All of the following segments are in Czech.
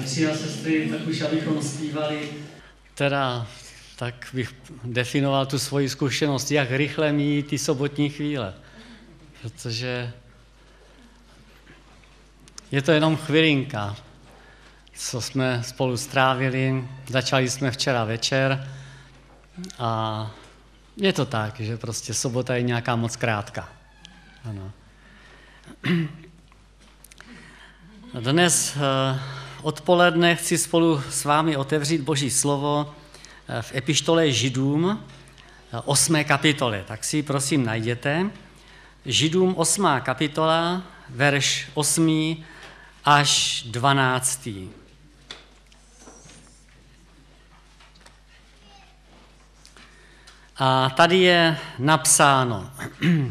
Bratři a sestry, tak už abychom zpívali. Teda, tak bych definoval tu svoji zkušenost, jak rychle míjí ty sobotní chvíle. Protože je to jenom chvilinka, co jsme spolu strávili. Začali jsme včera večer a je to tak, že prostě sobota je nějaká moc krátká. Ano. Dnes eh, odpoledne chci spolu s vámi otevřít Boží slovo eh, v epištole Židům 8. Eh, kapitole. Tak si prosím najděte. Židům 8. kapitola, verš 8. až 12. A tady je napsáno.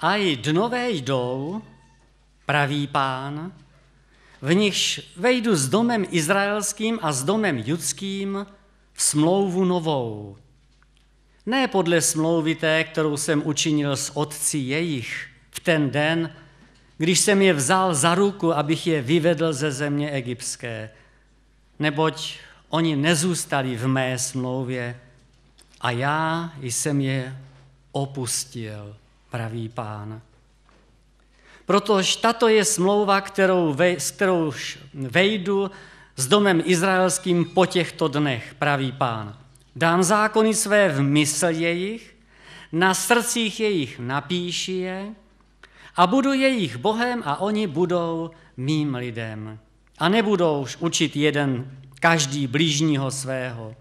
A i dnové jdou, Pravý pán, v nichž vejdu s domem izraelským a s domem judským v smlouvu novou. Ne podle smlouvy té, kterou jsem učinil s otci jejich v ten den, když jsem je vzal za ruku, abych je vyvedl ze země egyptské, neboť oni nezůstali v mé smlouvě a já jsem je opustil, pravý pán. Protože tato je smlouva, kterou vej, s kterou vejdu s domem izraelským po těchto dnech, pravý pán. Dám zákony své v mysl jejich, na srdcích jejich napíši je a budu jejich Bohem a oni budou mým lidem. A nebudou už učit jeden každý blížního svého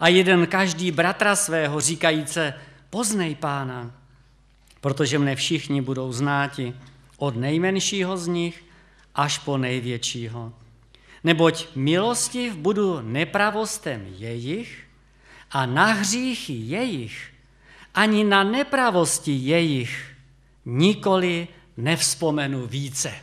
a jeden každý bratra svého, říkajíce, poznej pána, protože mne všichni budou znáti, od nejmenšího z nich až po největšího. Neboť milostiv budu nepravostem jejich a na hříchy jejich, ani na nepravosti jejich nikoli nevzpomenu více.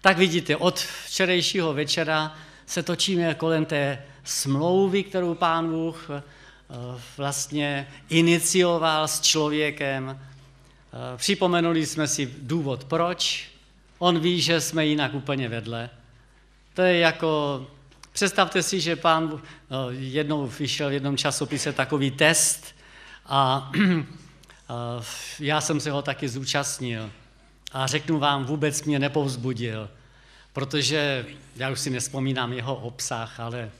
Tak vidíte, od včerejšího večera se točíme kolem té smlouvy, kterou pán Bůh eh, vlastně inicioval s člověkem, Eh, připomenuli jsme si důvod, proč. On ví, že jsme jinak úplně vedle. To je jako, představte si, že pán eh, jednou vyšel v jednom časopise takový test a, eh, já jsem se ho taky zúčastnil. A řeknu vám, vůbec mě nepovzbudil, protože já už si nespomínám jeho obsah, ale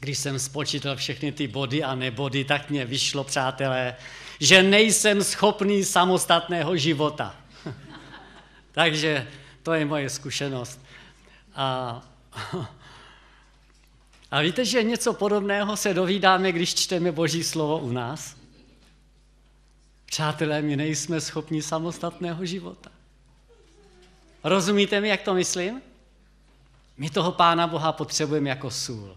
když jsem spočítal všechny ty body a nebody, tak mě vyšlo, přátelé, že nejsem schopný samostatného života. Takže to je moje zkušenost. A, a víte, že něco podobného se dovídáme, když čteme Boží slovo u nás? Přátelé, my nejsme schopni samostatného života. Rozumíte mi, jak to myslím? My toho Pána Boha potřebujeme jako sůl.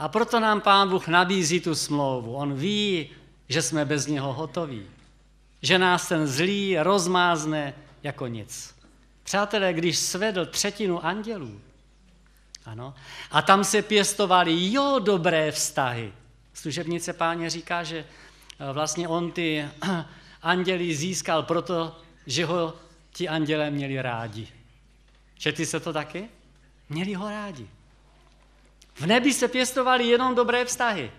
A proto nám Pán Bůh nabízí tu smlouvu. On ví, že jsme bez něho hotoví. Že nás ten zlý rozmázne jako nic. Přátelé, když svedl třetinu andělů, ano, a tam se pěstovali jo dobré vztahy. Služebnice páně říká, že eh, vlastně on ty anděly získal proto, že ho ti andělé měli rádi. Četli se to taky? Měli ho rádi. V nebi se pěstovaly jenom dobré vztahy.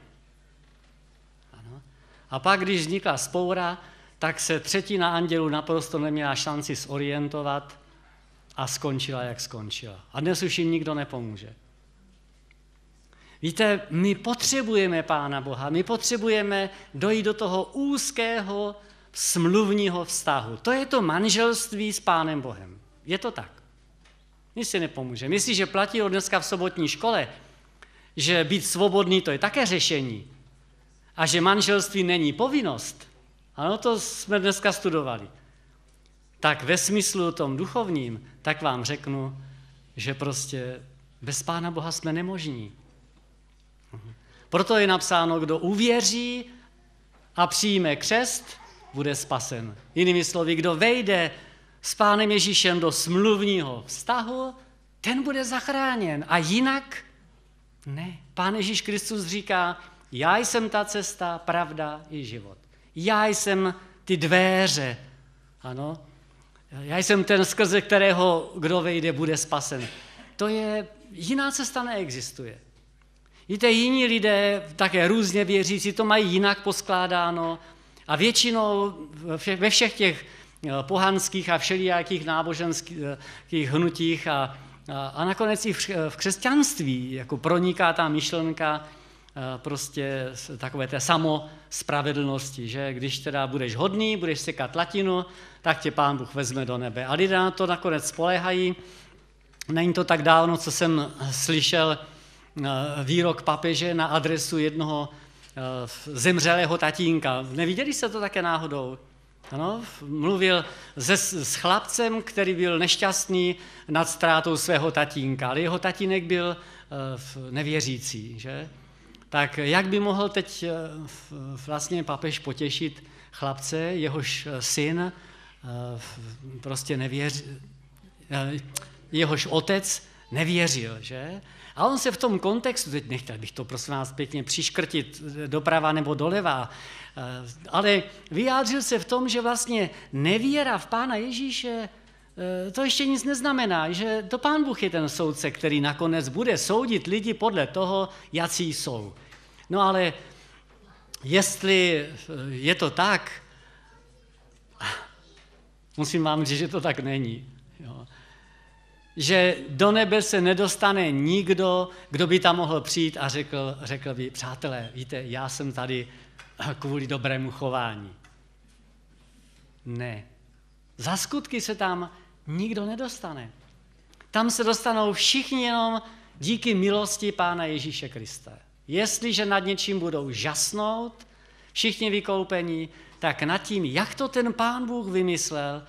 Ano. A pak, když vznikla spoura, tak se třetina andělů naprosto neměla šanci zorientovat a skončila, jak skončila. A dnes už jim nikdo nepomůže. Víte, my potřebujeme Pána Boha, my potřebujeme dojít do toho úzkého smluvního vztahu. To je to manželství s Pánem Bohem. Je to tak. Nic si nepomůže. Myslíš, že platí dneska v sobotní škole, že být svobodný to je také řešení a že manželství není povinnost. Ano, to jsme dneska studovali. Tak ve smyslu tom duchovním, tak vám řeknu, že prostě bez Pána Boha jsme nemožní. Proto je napsáno, kdo uvěří a přijme křest, bude spasen. Jinými slovy, kdo vejde s Pánem Ježíšem do smluvního vztahu, ten bude zachráněn a jinak ne, Pán Ježíš Kristus říká, já jsem ta cesta, pravda i život. Já jsem ty dveře, ano. Já jsem ten, skrze kterého kdo vejde, bude spasen. To je, jiná cesta neexistuje. Víte, jiní lidé, také různě věřící, to mají jinak poskládáno a většinou ve všech těch eh, pohanských a všelijakých náboženských eh, hnutích a a nakonec i v křesťanství jako proniká ta myšlenka prostě takové té samospravedlnosti, že když teda budeš hodný, budeš sekat latinu, tak tě pán Bůh vezme do nebe. A lidé na to nakonec spolehají. Není to tak dávno, co jsem slyšel výrok papeže na adresu jednoho zemřelého tatínka. Neviděli jste to také náhodou? Ano, mluvil se, s chlapcem, který byl nešťastný nad ztrátou svého tatínka, ale jeho tatínek byl eh, nevěřící, že? Tak jak by mohl teď eh, vlastně papež potěšit chlapce, jehož eh, syn prostě nevěří, jehož otec nevěřil, že? A on se v tom kontextu, teď nechtěl bych to prosím vás pěkně přiškrtit doprava nebo doleva, eh, ale vyjádřil se v tom, že vlastně nevěra v Pána Ježíše eh, to ještě nic neznamená, že to Pán Bůh je ten soudce, který nakonec bude soudit lidi podle toho, jaký jsou. No ale jestli eh, je to tak, musím vám říct, že to tak není. Jo že do nebe se nedostane nikdo, kdo by tam mohl přijít a řekl, řekl by, přátelé, víte, já jsem tady kvůli dobrému chování. Ne. Za skutky se tam nikdo nedostane. Tam se dostanou všichni jenom díky milosti Pána Ježíše Krista. Jestliže nad něčím budou žasnout, všichni vykoupení, tak nad tím, jak to ten Pán Bůh vymyslel,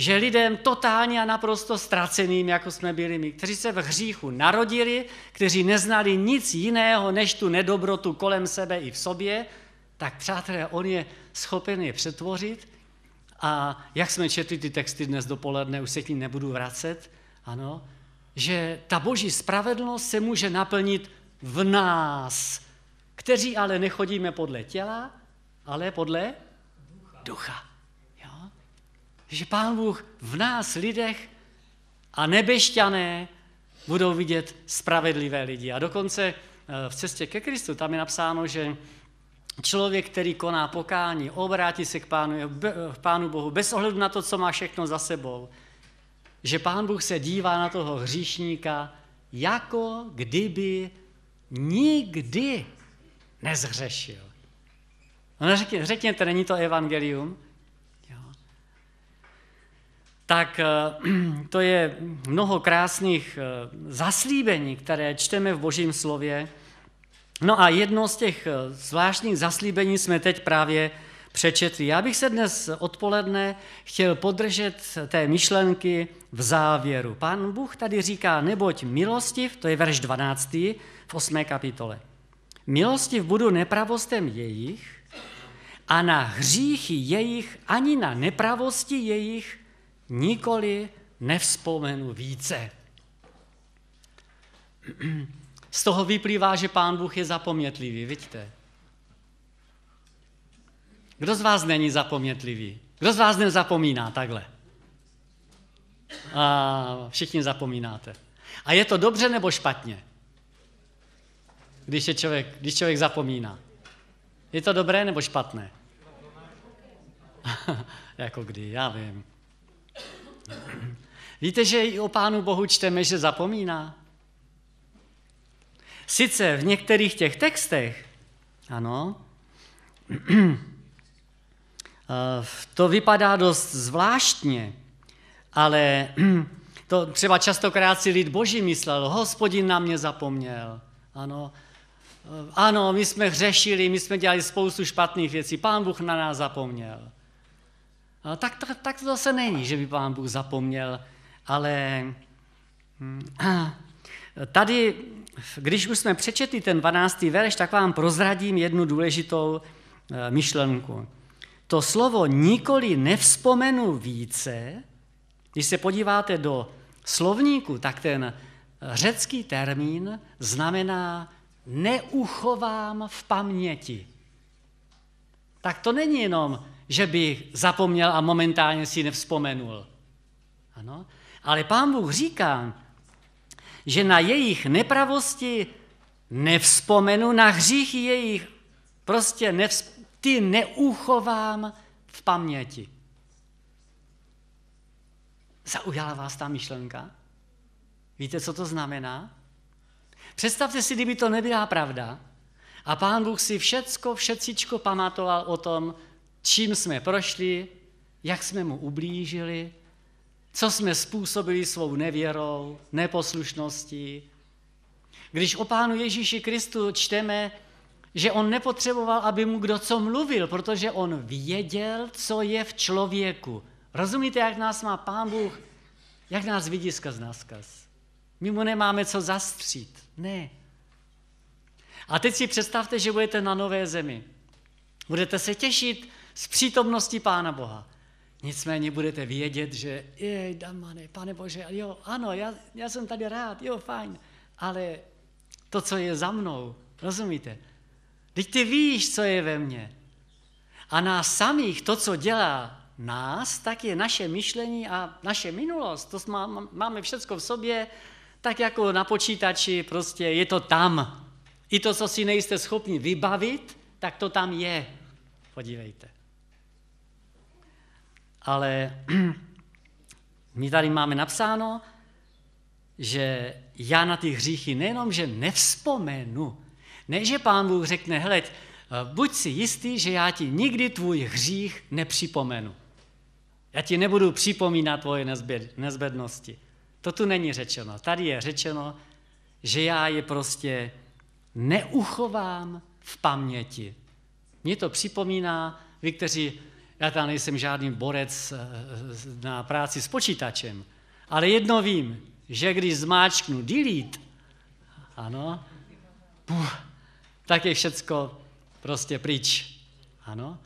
že lidem totálně a naprosto ztraceným, jako jsme byli my, kteří se v hříchu narodili, kteří neznali nic jiného než tu nedobrotu kolem sebe i v sobě, tak přátelé, on je schopen je přetvořit a jak jsme četli ty texty dnes dopoledne, už se k ní nebudu vracet, ano, že ta boží spravedlnost se může naplnit v nás, kteří ale nechodíme podle těla, ale podle ducha. ducha že Pán Bůh v nás, lidech a nebešťané budou vidět spravedlivé lidi. A dokonce eh, v cestě ke Kristu tam je napsáno, že člověk, který koná pokání, obrátí se k pánu, k eh, eh, pánu Bohu bez ohledu na to, co má všechno za sebou, že Pán Bůh se dívá na toho hříšníka, jako kdyby nikdy nezhřešil. No, řekněte, není to evangelium? tak eh, to je mnoho krásných eh, zaslíbení, které čteme v Božím slově. No a jedno z těch eh, zvláštních zaslíbení jsme teď právě přečetli. Já bych se dnes odpoledne chtěl podržet té myšlenky v závěru. Pán Bůh tady říká, neboť milostiv, to je verš 12. v 8. kapitole. Milostiv budu nepravostem jejich a na hříchy jejich ani na nepravosti jejich nikoli nevzpomenu více. Z toho vyplývá, že pán Bůh je zapomnětlivý, vidíte? Kdo z vás není zapomnětlivý? Kdo z vás nezapomíná takhle? A všichni zapomínáte. A je to dobře nebo špatně? Když, je člověk, když člověk zapomíná. Je to dobré nebo špatné? jako kdy, já vím. Víte, že i o Pánu Bohu čteme, že zapomíná? Sice v některých těch textech, ano, to vypadá dost zvláštně, ale to třeba častokrát si lid Boží myslel, hospodin na mě zapomněl, ano, ano, my jsme hřešili, my jsme dělali spoustu špatných věcí, pán Bůh na nás zapomněl. No, tak, tak, tak to zase není, že by pán Bůh zapomněl, ale hm, tady, když už jsme přečetli ten 12. verš, tak vám prozradím jednu důležitou eh, myšlenku. To slovo nikoli nevzpomenu více, když se podíváte do slovníku, tak ten řecký termín znamená neuchovám v paměti. Tak to není jenom že by zapomněl a momentálně si nevzpomenul. Ano? Ale pán Bůh říká, že na jejich nepravosti nevzpomenu, na hříchy jejich prostě nevz, ty neuchovám v paměti. Zaujala vás ta myšlenka? Víte, co to znamená? Představte si, kdyby to nebyla pravda a pán Bůh si všecko, všecičko pamatoval o tom, čím jsme prošli, jak jsme mu ublížili, co jsme způsobili svou nevěrou, neposlušností. Když o Pánu Ježíši Kristu čteme, že on nepotřeboval, aby mu kdo co mluvil, protože on věděl, co je v člověku. Rozumíte, jak nás má Pán Bůh, jak nás vidí skrz náskaz. My mu nemáme co zastřít. Ne. A teď si představte, že budete na nové zemi. Budete se těšit, z přítomnosti Pána Boha. Nicméně budete vědět, že je, damane, pane Bože, jo, ano, já, já jsem tady rád, jo, fajn, ale to, co je za mnou, rozumíte? Teď ty víš, co je ve mně. A nás samých, to, co dělá nás, tak je naše myšlení a naše minulost. To má, máme všecko v sobě, tak jako na počítači, prostě je to tam. I to, co si nejste schopni vybavit, tak to tam je. Podívejte ale my tady máme napsáno, že já na ty hříchy nejenom, že nevzpomenu, ne, že pán Bůh řekne, hele, eh, buď si jistý, že já ti nikdy tvůj hřích nepřipomenu. Já ti nebudu připomínat tvoje nezbednosti. To tu není řečeno. Tady je řečeno, že já je prostě neuchovám v paměti. Mně to připomíná, vy, kteří já tam nejsem žádný borec eh, eh, na práci s počítačem, ale jedno vím, že když zmáčknu delete, ano, puh, tak je všecko prostě pryč. Ano.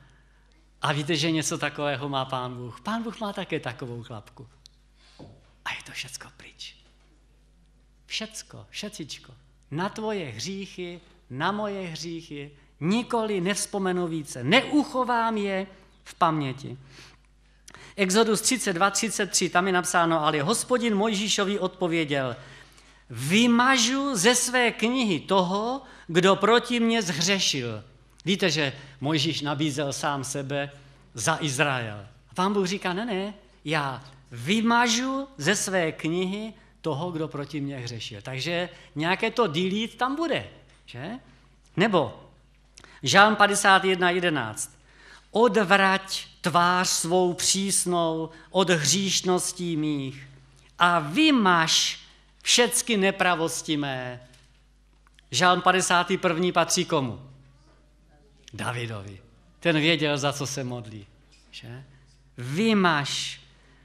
A víte, že něco takového má pán Bůh. Pán Bůh má také takovou klapku. A je to všecko pryč. Všecko, všecičko. Na tvoje hříchy, na moje hříchy, nikoli nevzpomenu více. Neuchovám je, v paměti. Exodus 32, 33, tam je napsáno, ale hospodin Mojžíšovi odpověděl, vymažu ze své knihy toho, kdo proti mně zhřešil. Víte, že Mojžíš nabízel sám sebe za Izrael. A pán Bůh říká, ne, ne, já vymažu ze své knihy toho, kdo proti mně hřešil. Takže nějaké to delete tam bude, že? Nebo Žálm 51.11 odvrať tvář svou přísnou od hříšností mých a vymaš všecky nepravosti mé. Žálm 51. patří komu? Davidovi. Ten věděl, za co se modlí. Že? Vymaš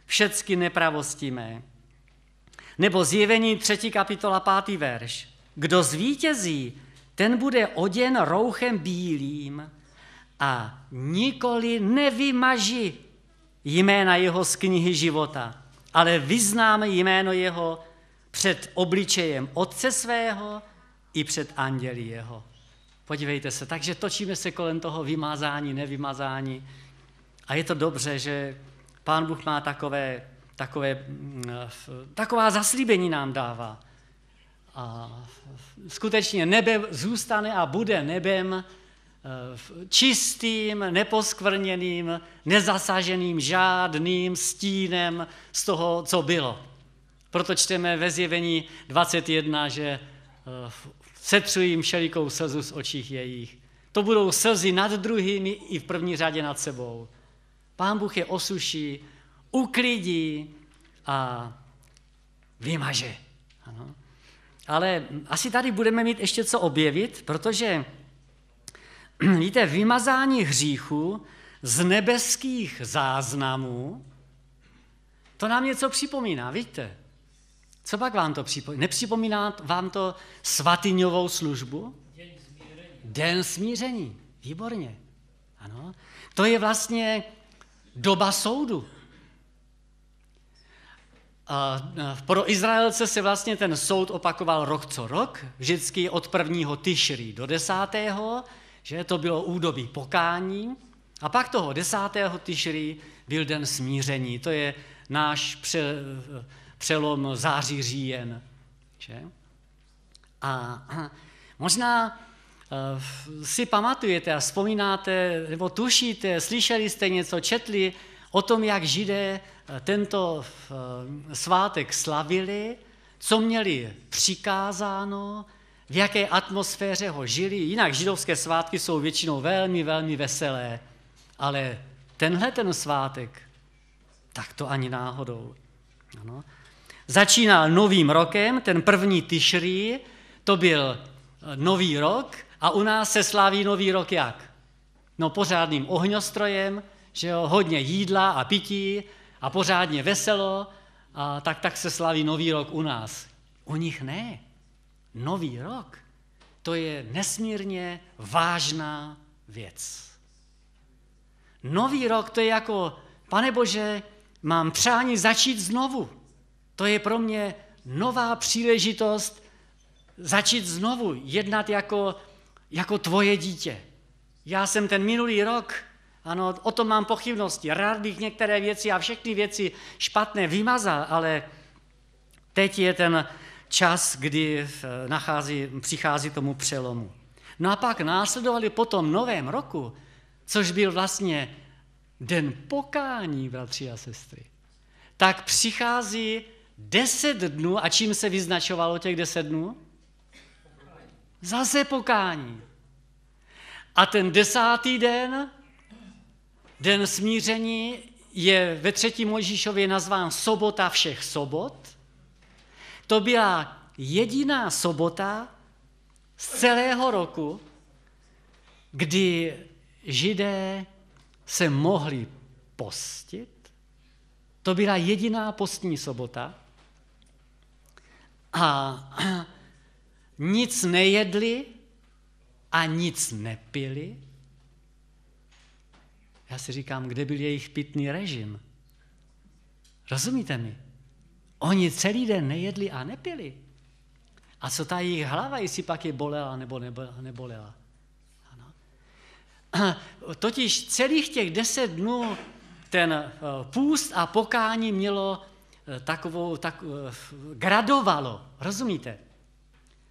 všecky nepravosti mé. Nebo zjevení 3. kapitola 5. verš. Kdo zvítězí, ten bude oděn rouchem bílým a nikoli nevymaži jména jeho z knihy života, ale vyznáme jméno jeho před obličejem Otce svého i před anděli jeho. Podívejte se, takže točíme se kolem toho vymazání, nevymazání. A je to dobře, že Pán Bůh má takové, takové, mm, taková zaslíbení nám dává. A skutečně nebe zůstane a bude nebem čistým, neposkvrněným, nezasaženým žádným stínem z toho, co bylo. Proto čteme ve zjevení 21, že eh, setřují jim všelikou slzu z očích jejich. To budou slzy nad druhými i v první řadě nad sebou. Pán Bůh je osuší, uklidí a vymaže. Ano. Ale asi tady budeme mít ještě co objevit, protože víte, vymazání hříchu z nebeských záznamů, to nám něco připomíná, víte? Co pak vám to připomíná? Nepřipomíná vám to svatyňovou službu? Den smíření. Den smíření. Výborně. Ano. To je vlastně doba soudu. Pro Izraelce se vlastně ten soud opakoval rok co rok, vždycky od prvního tyšry do desátého, že to bylo údobí pokání a pak toho desátého Tyšry byl den smíření, to je náš pře, přelom září říjen. Že? A možná eh, si pamatujete a vzpomínáte, nebo tušíte, slyšeli jste něco, četli o tom, jak židé eh, tento eh, svátek slavili, co měli přikázáno, v jaké atmosféře ho žili. Jinak židovské svátky jsou většinou velmi, velmi veselé, ale tenhle ten svátek, tak to ani náhodou. Ano. Začínal novým rokem, ten první Tyšrý, to byl eh, nový rok a u nás se slaví nový rok jak? No pořádným ohňostrojem, že jo, hodně jídla a pití a pořádně veselo, a tak, tak se slaví nový rok u nás. U nich ne nový rok, to je nesmírně vážná věc. Nový rok to je jako, pane Bože, mám přání začít znovu. To je pro mě nová příležitost začít znovu, jednat jako, jako tvoje dítě. Já jsem ten minulý rok, ano, o tom mám pochybnosti, rád bych některé věci a všechny věci špatné vymazal, ale teď je ten čas, kdy eh, nachází, přichází tomu přelomu. No a pak následovali po tom novém roku, což byl vlastně den pokání, bratři a sestry, tak přichází deset dnů, a čím se vyznačovalo těch deset dnů? Zase pokání. A ten desátý den, den smíření, je ve třetí Mojžíšově nazván sobota všech sobot, to byla jediná sobota z celého roku, kdy židé se mohli postit. To byla jediná postní sobota. A nic nejedli a nic nepili. Já si říkám, kde byl jejich pitný režim. Rozumíte mi? Oni celý den nejedli a nepili. A co ta jejich hlava, jestli pak je bolela nebo nebolela. Ano. Totiž celých těch deset dnů ten eh, půst a pokání mělo eh, takovou, tak, eh, gradovalo, rozumíte?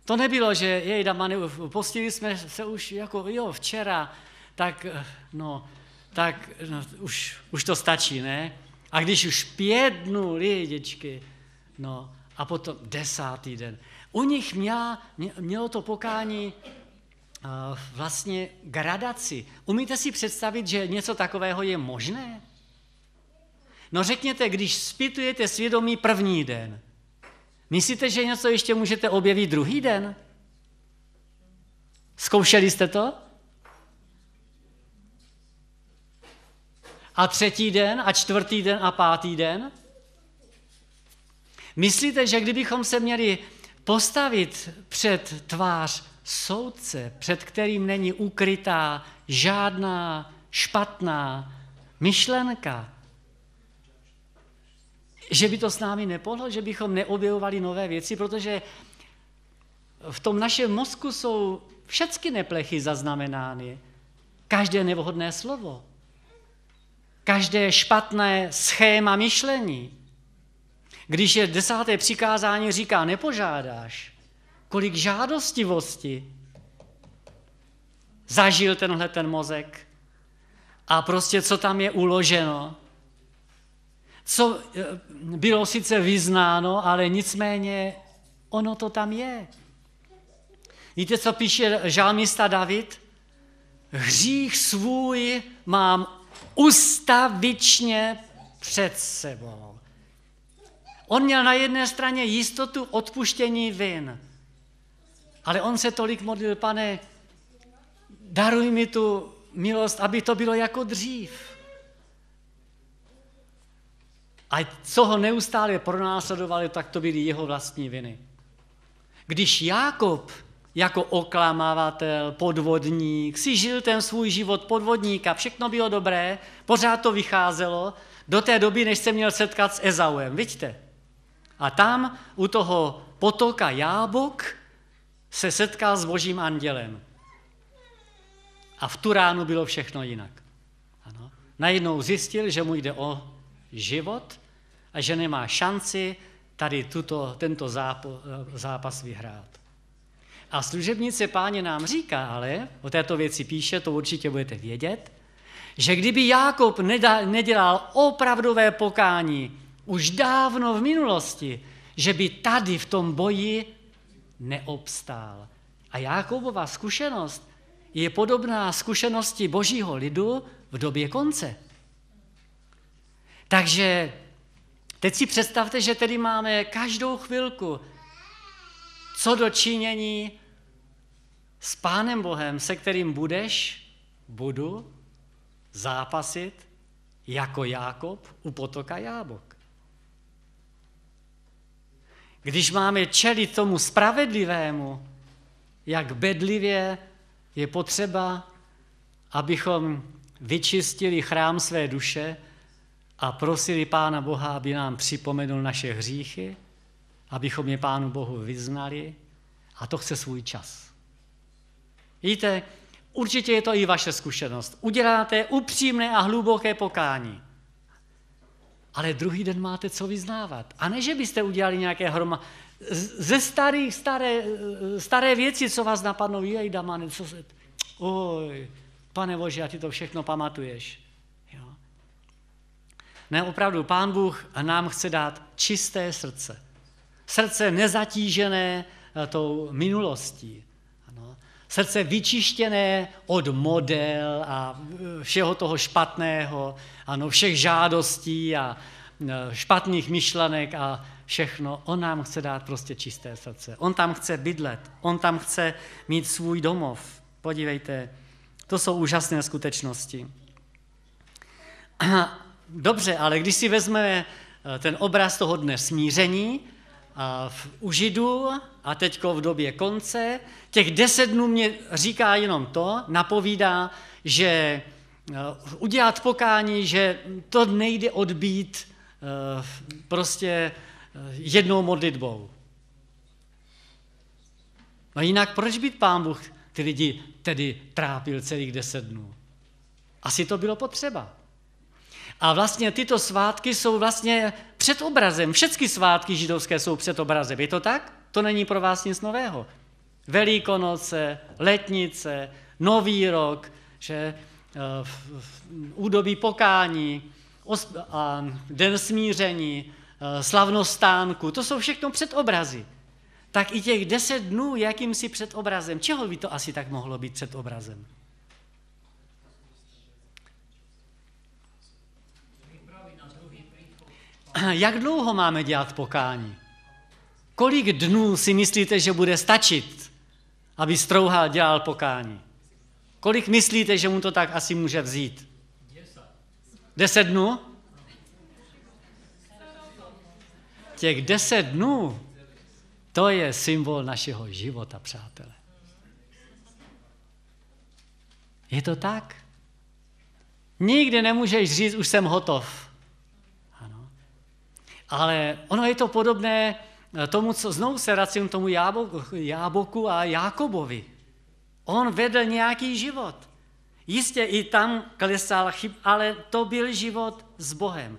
To nebylo, že jej, Damane, postili jsme se už jako jo, včera, tak no, tak no, už, už to stačí, ne? A když už pět dnů, lidičky, No a potom desátý den. U nich měla, mělo to pokání eh, vlastně gradaci. Umíte si představit, že něco takového je možné? No řekněte, když spitujete svědomí první den, myslíte, že něco ještě můžete objevit druhý den? Zkoušeli jste to? A třetí den, a čtvrtý den, a pátý den? Myslíte, že kdybychom se měli postavit před tvář soudce, před kterým není ukrytá žádná špatná myšlenka, že by to s námi nepohlo, že bychom neobjevovali nové věci, protože v tom našem mozku jsou všechny neplechy zaznamenány. Každé nevhodné slovo, každé špatné schéma myšlení, když je desáté přikázání říká, nepožádáš, kolik žádostivosti zažil tenhle ten mozek a prostě co tam je uloženo, co eh, bylo sice vyznáno, ale nicméně ono to tam je. Víte, co píše žalmista David? Hřích svůj mám ustavičně před sebou. On měl na jedné straně jistotu odpuštění vin, ale on se tolik modlil, pane, daruj mi tu milost, aby to bylo jako dřív. A co ho neustále pronásledovali, tak to byly jeho vlastní viny. Když Jákob jako oklamávatel, podvodník, si žil ten svůj život podvodníka, všechno bylo dobré, pořád to vycházelo, do té doby, než se měl setkat s Ezauem, vidíte? a tam u toho potoka jábok se setkal s božím andělem. A v tu ránu bylo všechno jinak. Ano. Najednou zjistil, že mu jde o život a že nemá šanci tady tuto, tento zápo, zápas vyhrát. A služebnice páně nám říká ale, o této věci píše, to určitě budete vědět, že kdyby Jákob nedělal opravdové pokání, už dávno v minulosti, že by tady v tom boji neobstál. A Jákobova zkušenost je podobná zkušenosti božího lidu v době konce. Takže teď si představte, že tedy máme každou chvilku co činění s Pánem Bohem, se kterým budeš, budu zápasit jako Jákob u potoka Jábok. Když máme čelit tomu spravedlivému, jak bedlivě je potřeba, abychom vyčistili chrám své duše a prosili Pána Boha, aby nám připomenul naše hříchy, abychom je Pánu Bohu vyznali a to chce svůj čas. Víte, určitě je to i vaše zkušenost. Uděláte upřímné a hluboké pokání – ale druhý den máte co vyznávat. A ne, že byste udělali nějaké hroma... Ze starých, staré, e, staré věci, co vás napadnou, jej, damane, co se... Oj, pane Bože, a ty to všechno pamatuješ. Jo. Ne, opravdu, pán Bůh nám chce dát čisté srdce. Srdce nezatížené e, tou minulostí. Srdce vyčištěné od model a e, všeho toho špatného, ano, všech žádostí a e, špatných myšlenek a všechno. On nám chce dát prostě čisté srdce. On tam chce bydlet, on tam chce mít svůj domov. Podívejte, to jsou úžasné skutečnosti. Dobře, ale když si vezmeme e, ten obraz toho dne smíření, a v, u Židů a teďko v době konce. Těch deset dnů mě říká jenom to, napovídá, že e, udělat pokání, že to nejde odbít e, prostě e, jednou modlitbou. No jinak proč být pán Bůh ty lidi tedy trápil celých deset dnů? Asi to bylo potřeba. A vlastně tyto svátky jsou vlastně před obrazem. Všechny svátky židovské jsou před obrazem. Je to tak? To není pro vás nic nového. Velikonoce, letnice, nový rok, že eh, údobí pokání, a den smíření, eh, slavnost stánku, to jsou všechno předobrazy. Tak i těch deset dnů jakýmsi předobrazem, čeho by to asi tak mohlo být předobrazem? jak dlouho máme dělat pokání? Kolik dnů si myslíte, že bude stačit, aby strouhal dělal pokání? Kolik myslíte, že mu to tak asi může vzít? Deset dnů? Těch deset dnů, to je symbol našeho života, přátelé. Je to tak? Nikdy nemůžeš říct, už jsem hotov ale ono je to podobné eh, tomu, co znovu se racím tomu jáboku, a Jákobovi. On vedl nějaký život. Jistě i tam klesal chyb, ale to byl život s Bohem.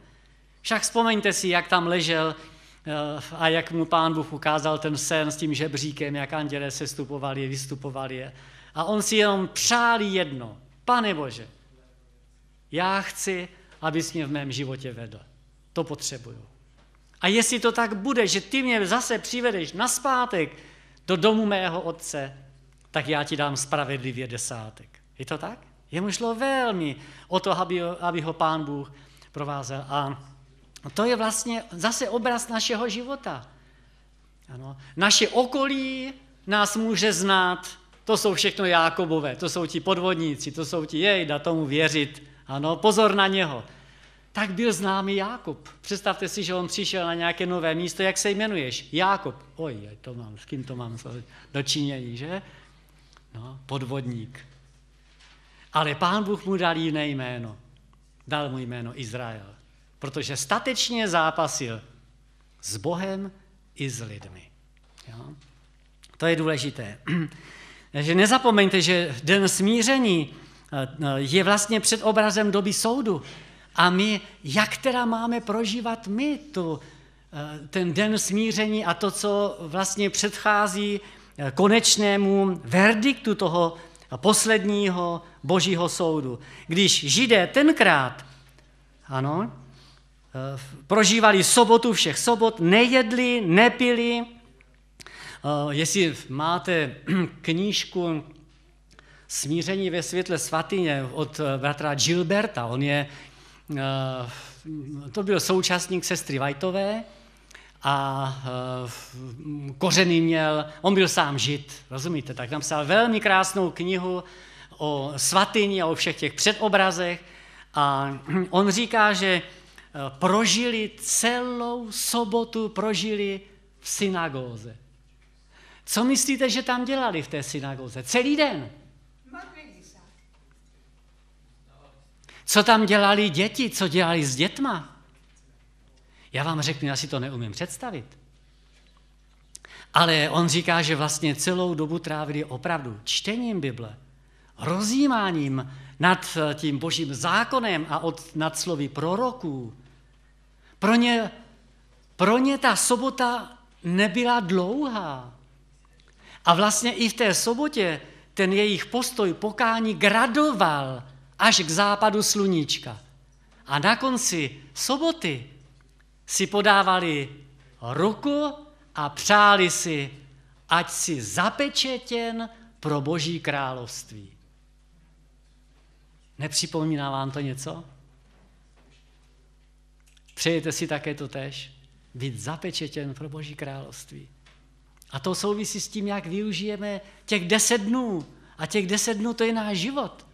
Však vzpomeňte si, jak tam ležel eh, a jak mu pán Bůh ukázal ten sen s tím žebříkem, jak andělé se stupovali, vystupovali. A on si jenom přál jedno. Pane Bože, já chci, abys mě v mém životě vedl. To potřebuju. A jestli to tak bude, že ty mě zase přivedeš na do domu mého otce, tak já ti dám spravedlivě desátek. Je to tak? mu šlo velmi o to, aby, aby ho pán Bůh provázel. A to je vlastně zase obraz našeho života. Ano. Naše okolí nás může znát, to jsou všechno Jákobové, to jsou ti podvodníci, to jsou ti jejda, tomu věřit. Ano, pozor na něho tak byl známý Jákob. Představte si, že on přišel na nějaké nové místo, jak se jmenuješ? Jákob. Oj, to mám, s kým to mám dočinění, že? No, podvodník. Ale pán Bůh mu dal jiné jméno. Dal mu jméno Izrael. Protože statečně zápasil s Bohem i s lidmi. Jo? To je důležité. Takže nezapomeňte, že den smíření eh, je vlastně před obrazem doby soudu. A my, jak teda máme prožívat my tu, eh, ten den smíření a to, co vlastně předchází eh, konečnému verdiktu toho posledního božího soudu. Když židé tenkrát, ano, eh, prožívali sobotu všech sobot, nejedli, nepili. Jestli máte knížku Smíření ve světle svatyně od bratra Gilberta, on je Eh, to byl současník sestry Vajtové a eh, kořeny měl, on byl sám žid, rozumíte, tak napsal velmi krásnou knihu o svatyni a o všech těch předobrazech a on říká, že eh, prožili celou sobotu, prožili v synagóze. Co myslíte, že tam dělali v té synagóze? Celý den. Co tam dělali děti, co dělali s dětma? Já vám řeknu, já si to neumím představit. Ale on říká, že vlastně celou dobu trávili opravdu čtením Bible, rozjímáním nad tím božím zákonem a od, nad slovy proroků. Pro ně, pro ně ta sobota nebyla dlouhá. A vlastně i v té sobotě ten jejich postoj pokání gradoval – až k západu sluníčka. A na konci soboty si podávali ruku a přáli si, ať si zapečetěn pro boží království. Nepřipomíná vám to něco? Přejete si také to tež? Být zapečetěn pro boží království. A to souvisí s tím, jak využijeme těch deset dnů. A těch deset dnů to je náš život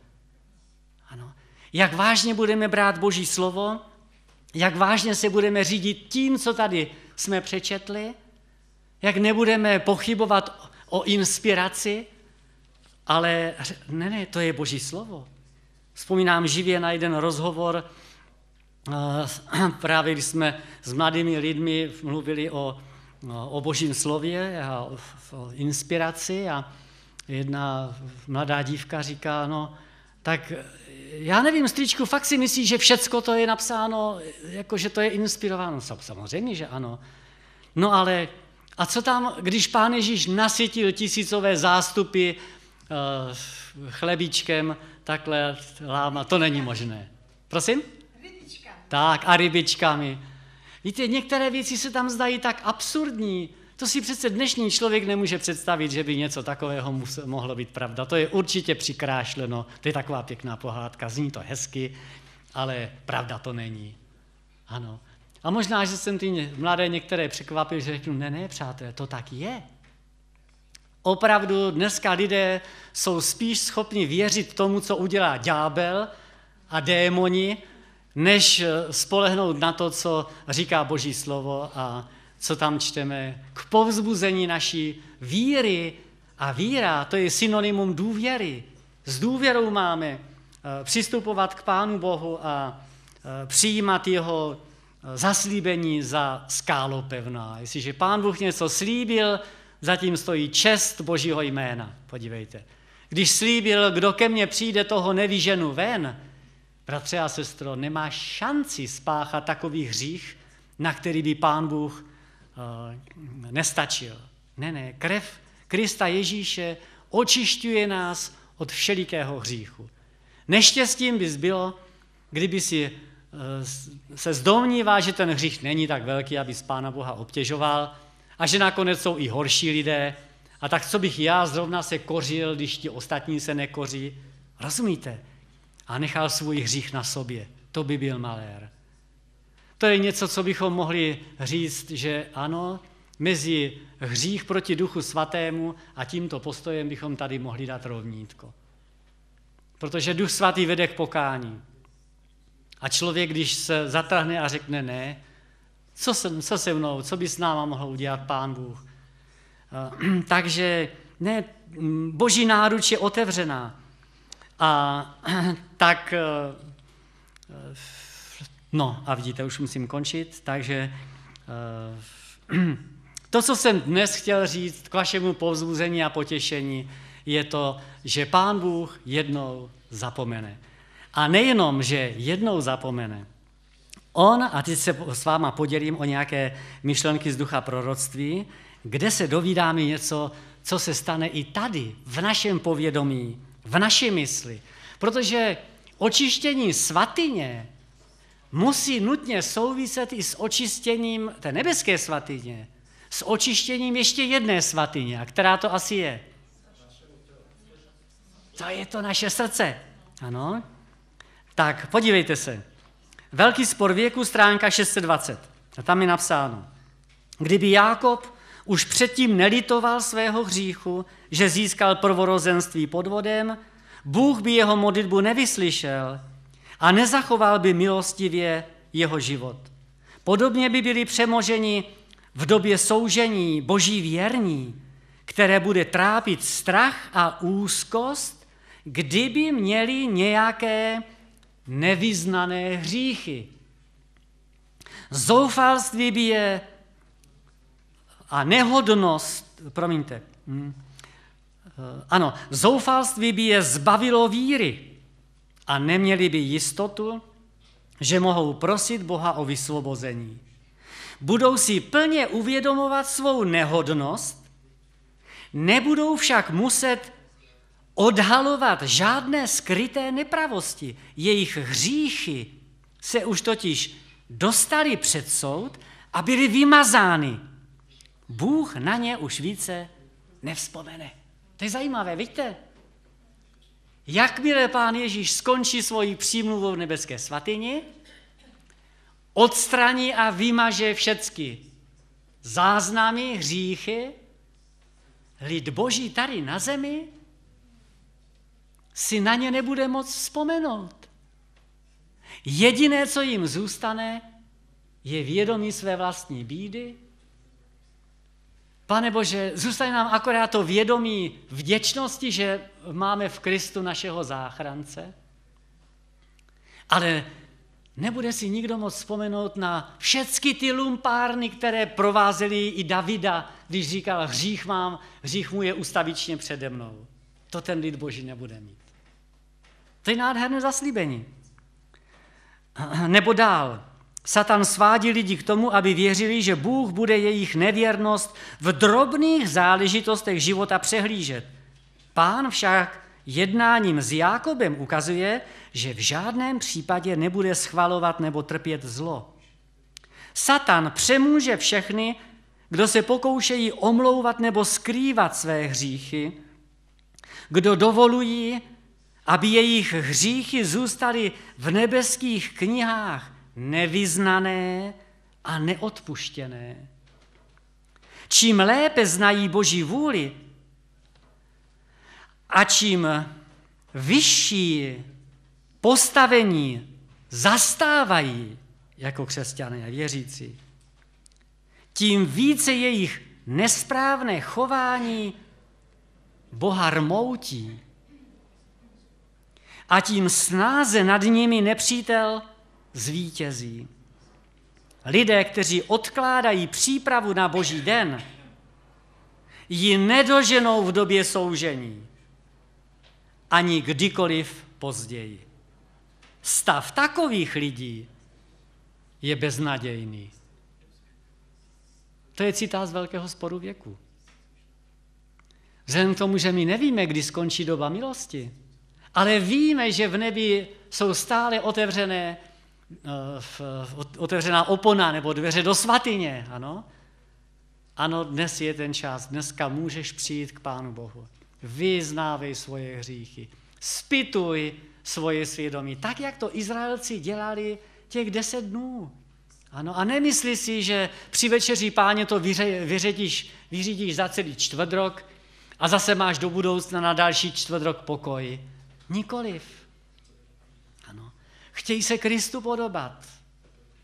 jak vážně budeme brát Boží slovo, jak vážně se budeme řídit tím, co tady jsme přečetli, jak nebudeme pochybovat o inspiraci, ale ne, ne, to je Boží slovo. Vzpomínám živě na jeden rozhovor, eh, právě když jsme s mladými lidmi mluvili o, o Božím slově a o, o inspiraci a jedna mladá dívka říká, no, tak eh, já nevím, stričku, fakt si myslíš, že všecko to je napsáno, jako že to je inspirováno? Samozřejmě, že ano. No ale a co tam, když pán Ježíš nasytil tisícové zástupy eh, chlebíčkem, takhle láma, to není možné. Prosím? Rybička. Tak, a rybičkami. Víte, některé věci se tam zdají tak absurdní, to si přece dnešní člověk nemůže představit, že by něco takového musel, mohlo být pravda. To je určitě přikrášleno, to je taková pěkná pohádka, zní to hezky, ale pravda to není. Ano. A možná, že jsem ty mladé některé překvapil, že řeknu, ne, ne, přátelé, to tak je. Opravdu dneska lidé jsou spíš schopni věřit tomu, co udělá ďábel a démoni, než eh, spolehnout na to, co říká Boží slovo a co tam čteme, k povzbuzení naší víry. A víra, to je synonymum důvěry. S důvěrou máme eh, přistupovat k Pánu Bohu a eh, přijímat jeho eh, zaslíbení za skálo pevná. Jestliže Pán Bůh něco slíbil, zatím stojí čest Božího jména. Podívejte. Když slíbil, kdo ke mně přijde, toho nevyženu ven, bratře a sestro, nemá šanci spáchat takový hřích, na který by Pán Bůh Eh, nestačil. Ne, ne, krev Krista Ježíše očišťuje nás od všelikého hříchu. Neštěstím by zbylo, kdyby si eh, se zdomnívá, že ten hřích není tak velký, aby z Pána Boha obtěžoval a že nakonec jsou i horší lidé. A tak co bych já zrovna se kořil, když ti ostatní se nekoří? Rozumíte? A nechal svůj hřích na sobě. To by byl malér. To je něco, co bychom mohli říct, že ano, mezi hřích proti duchu svatému a tímto postojem bychom tady mohli dát rovnítko. Protože duch svatý vede k pokání. A člověk, když se zatrhne a řekne ne, co, se co se mnou, co by s náma mohl udělat pán Bůh. Takže ne, boží náruč je otevřená. A tak eh, No a vidíte, už musím končit, takže uh, to, co jsem dnes chtěl říct k vašemu povzbuzení a potěšení, je to, že Pán Bůh jednou zapomene. A nejenom, že jednou zapomene, on, a teď se s váma podělím o nějaké myšlenky z ducha proroctví, kde se dovídáme něco, co se stane i tady, v našem povědomí, v naší mysli. Protože očištění svatyně musí nutně souviset i s očištěním té nebeské svatyně, s očištěním ještě jedné svatyně. A která to asi je? To je to naše srdce. Ano? Tak, podívejte se. Velký spor věku, stránka 620. A tam je napsáno. Kdyby Jákob už předtím nelitoval svého hříchu, že získal prvorozenství pod vodem, Bůh by jeho modlitbu nevyslyšel, a nezachoval by milostivě jeho život. Podobně by byli přemoženi v době soužení boží věrní, které bude trápit strach a úzkost, kdyby měli nějaké nevyznané hříchy. Zoufalství by je a nehodnost, promiňte, hm, eh, ano, zoufalství by je zbavilo víry a neměli by jistotu, že mohou prosit Boha o vysvobození. Budou si plně uvědomovat svou nehodnost, nebudou však muset odhalovat žádné skryté nepravosti. Jejich hříchy se už totiž dostali před soud a byly vymazány. Bůh na ně už více nevzpomene. To je zajímavé, vidíte? Jakmile pán Ježíš skončí svoji přímluvu v nebeské svatyni, odstraní a vymaže všecky záznamy, hříchy, lid boží tady na zemi si na ně nebude moc vzpomenout. Jediné, co jim zůstane, je vědomí své vlastní bídy, Pane Bože, zůstane nám akorát to vědomí vděčnosti, že máme v Kristu našeho záchrance, ale nebude si nikdo moc vzpomenout na všechny ty lumpárny, které provázely i Davida, když říkal, hřích mám, hřích mu je ustavičně přede mnou. To ten lid boží nebude mít. To je nádherné zaslíbení. Nebo dál. Satan svádí lidi k tomu, aby věřili, že Bůh bude jejich nevěrnost v drobných záležitostech života přehlížet. Pán však jednáním s Jákobem ukazuje, že v žádném případě nebude schvalovat nebo trpět zlo. Satan přemůže všechny, kdo se pokoušejí omlouvat nebo skrývat své hříchy, kdo dovolují, aby jejich hříchy zůstaly v nebeských knihách nevyznané a neodpuštěné. Čím lépe znají Boží vůli a čím vyšší postavení zastávají jako křesťané a věřící, tím více jejich nesprávné chování Boha rmoutí a tím snáze nad nimi nepřítel zvítězí. Lidé, kteří odkládají přípravu na boží den, ji nedoženou v době soužení, ani kdykoliv později. Stav takových lidí je beznadějný. To je citát z Velkého sporu věku. Vzhledem k tomu, že my nevíme, kdy skončí doba milosti, ale víme, že v nebi jsou stále otevřené Eh, otevřená opona nebo dveře do svatyně, ano? Ano, dnes je ten čas, dneska můžeš přijít k Pánu Bohu. Vyznávej svoje hříchy, spituj svoje svědomí, tak jak to Izraelci dělali těch deset dnů. Ano, a nemyslí si, že při večeří páně to vyře, vyředíš, vyřídíš za celý čtvrt rok a zase máš do budoucna na další čtvrt rok pokoj. Nikoliv. Chtějí se Kristu podobat.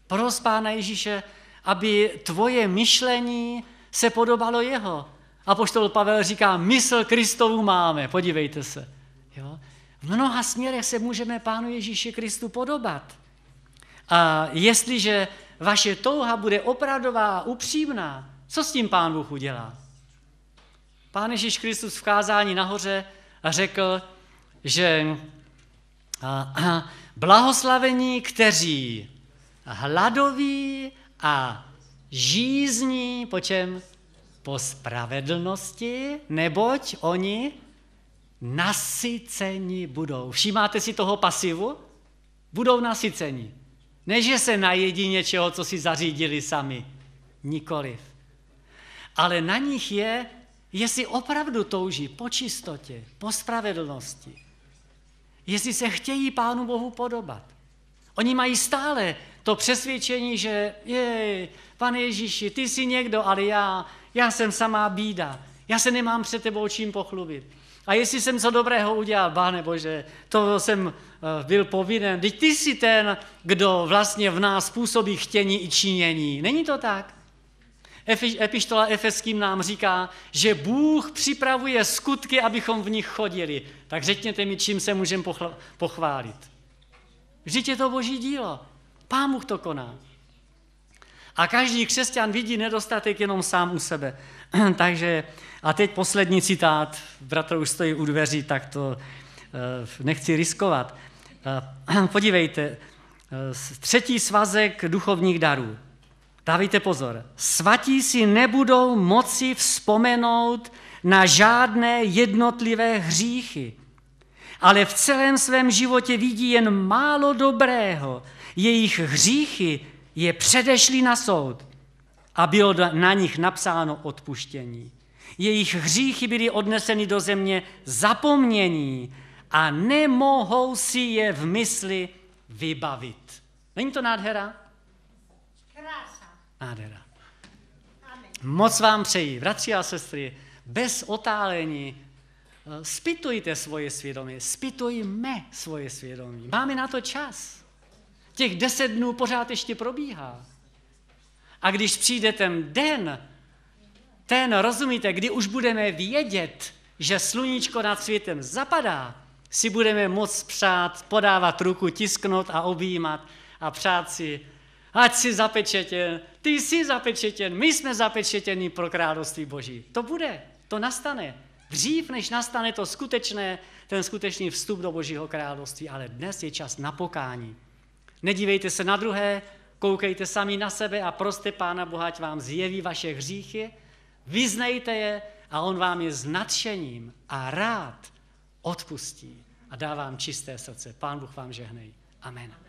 Pros Pána Ježíše, aby tvoje myšlení se podobalo jeho. A poštol Pavel říká, mysl Kristovu máme, podívejte se. Jo? V mnoha směrech se můžeme Pánu Ježíši Kristu podobat. A jestliže vaše touha bude opravdová a upřímná, co s tím Pán Bůh udělá? Pán Ježíš Kristus v kázání nahoře řekl, že a, a, Blahoslavení, kteří hladoví a žízní, po čem? Po spravedlnosti, neboť oni nasyceni budou. Všímáte si toho pasivu? Budou nasyceni. Ne, že se najedí něčeho, co si zařídili sami. Nikoliv. Ale na nich je, jestli opravdu touží po čistotě, po spravedlnosti, jestli se chtějí Pánu Bohu podobat. Oni mají stále to přesvědčení, že je, pane Ježíši, ty jsi někdo, ale já, já jsem samá bída, já se nemám před tebou čím pochlubit. A jestli jsem co dobrého udělal, nebo že to jsem eh, byl povinen. Teď ty jsi ten, kdo vlastně v nás působí chtění i činění. Není to tak? Epištola Efeským nám říká, že Bůh připravuje skutky, abychom v nich chodili. Tak řekněte mi, čím se můžeme pochválit. Vždyť je to boží dílo. Pán Bůh to koná. A každý křesťan vidí nedostatek jenom sám u sebe. Takže, a teď poslední citát, bratr už stojí u dveří, tak to eh, nechci riskovat. Eh, podívejte, eh, třetí svazek duchovních darů. Dávejte pozor, svatí si nebudou moci vzpomenout na žádné jednotlivé hříchy, ale v celém svém životě vidí jen málo dobrého. Jejich hříchy je předešli na soud a bylo na nich napsáno odpuštění. Jejich hříchy byly odneseny do země zapomnění a nemohou si je v mysli vybavit. Není to nádhera? Nádhera. Moc vám přeji, bratři a sestry, bez otálení, eh, spitujte svoje svědomí, spitujme svoje svědomí. Máme na to čas. Těch deset dnů pořád ještě probíhá. A když přijde ten den, ten, rozumíte, kdy už budeme vědět, že sluníčko nad světem zapadá, si budeme moc přát, podávat ruku, tisknout a objímat a přát si ať jsi zapečetěn, ty jsi zapečetěn, my jsme zapečetěni pro království Boží. To bude, to nastane. Dřív, než nastane to skutečné, ten skutečný vstup do Božího království, ale dnes je čas na pokání. Nedívejte se na druhé, koukejte sami na sebe a proste Pána Boha, ať vám zjeví vaše hříchy, vyznejte je a On vám je s nadšením a rád odpustí a dá vám čisté srdce. Pán Bůh vám žehnej. Amen.